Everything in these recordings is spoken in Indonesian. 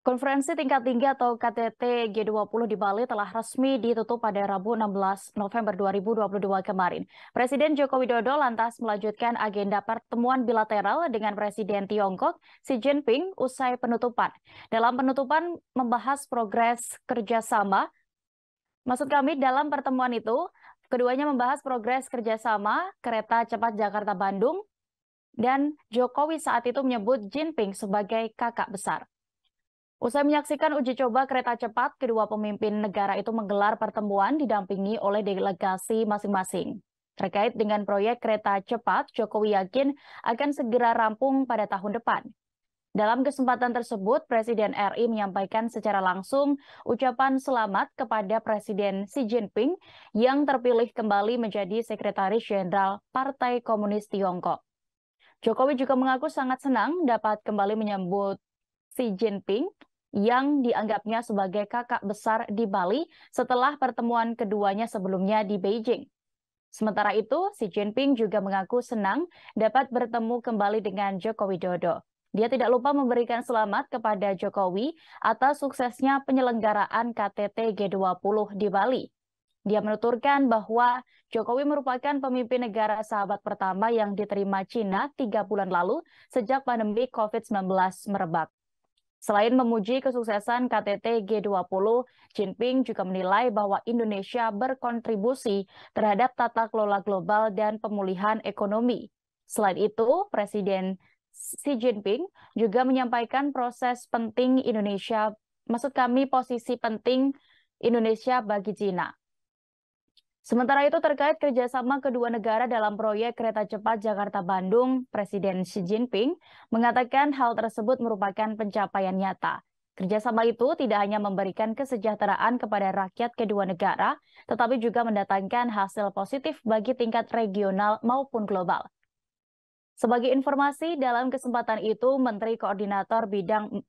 Konferensi tingkat tinggi atau KTT G20 di Bali telah resmi ditutup pada Rabu 16 November 2022 kemarin. Presiden Joko Widodo lantas melanjutkan agenda pertemuan bilateral dengan Presiden Tiongkok Xi Jinping usai penutupan. Dalam penutupan membahas progres kerjasama, maksud kami dalam pertemuan itu, keduanya membahas progres kerjasama kereta cepat Jakarta-Bandung, dan Jokowi saat itu menyebut Jinping sebagai kakak besar. Usai menyaksikan uji coba kereta cepat, kedua pemimpin negara itu menggelar pertemuan didampingi oleh delegasi masing-masing. Terkait dengan proyek kereta cepat, Jokowi yakin akan segera rampung pada tahun depan. Dalam kesempatan tersebut, Presiden RI menyampaikan secara langsung ucapan selamat kepada Presiden Xi Jinping yang terpilih kembali menjadi Sekretaris Jenderal Partai Komunis Tiongkok. Jokowi juga mengaku sangat senang dapat kembali menyambut Xi Jinping yang dianggapnya sebagai kakak besar di Bali setelah pertemuan keduanya sebelumnya di Beijing. Sementara itu, Xi Jinping juga mengaku senang dapat bertemu kembali dengan Joko Widodo. Dia tidak lupa memberikan selamat kepada Jokowi atas suksesnya penyelenggaraan KTT G20 di Bali. Dia menuturkan bahwa Jokowi merupakan pemimpin negara sahabat pertama yang diterima Cina tiga bulan lalu sejak pandemi COVID-19 merebak. Selain memuji kesuksesan KTT G20, Jinping juga menilai bahwa Indonesia berkontribusi terhadap tata kelola global dan pemulihan ekonomi. Selain itu, Presiden Xi Jinping juga menyampaikan proses penting Indonesia, maksud kami posisi penting Indonesia bagi Cina. Sementara itu terkait kerjasama kedua negara dalam proyek kereta cepat Jakarta-Bandung, Presiden Xi Jinping mengatakan hal tersebut merupakan pencapaian nyata. Kerjasama itu tidak hanya memberikan kesejahteraan kepada rakyat kedua negara, tetapi juga mendatangkan hasil positif bagi tingkat regional maupun global. Sebagai informasi, dalam kesempatan itu, Menteri Koordinator Bidang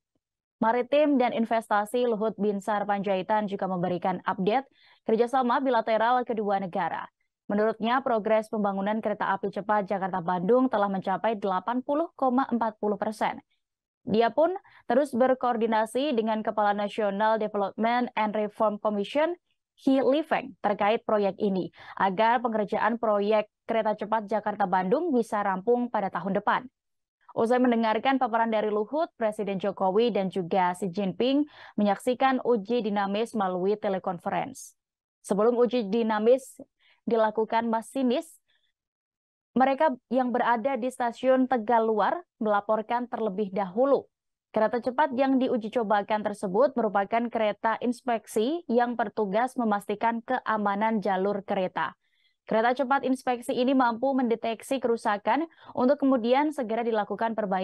Maritim dan Investasi Luhut Binsar Panjaitan juga memberikan update kerjasama bilateral kedua negara. Menurutnya, progres pembangunan kereta api cepat Jakarta-Bandung telah mencapai 80,40 persen. Dia pun terus berkoordinasi dengan Kepala Nasional Development and Reform Commission, He Liveng, terkait proyek ini, agar pengerjaan proyek kereta cepat Jakarta-Bandung bisa rampung pada tahun depan. Usai mendengarkan paparan dari Luhut, Presiden Jokowi dan juga Xi Jinping menyaksikan uji dinamis melalui telekonferensi. Sebelum uji dinamis dilakukan masinis, mereka yang berada di stasiun tegal luar melaporkan terlebih dahulu. Kereta cepat yang diuji cobakan tersebut merupakan kereta inspeksi yang bertugas memastikan keamanan jalur kereta. Kereta cepat inspeksi ini mampu mendeteksi kerusakan untuk kemudian segera dilakukan perbaikan.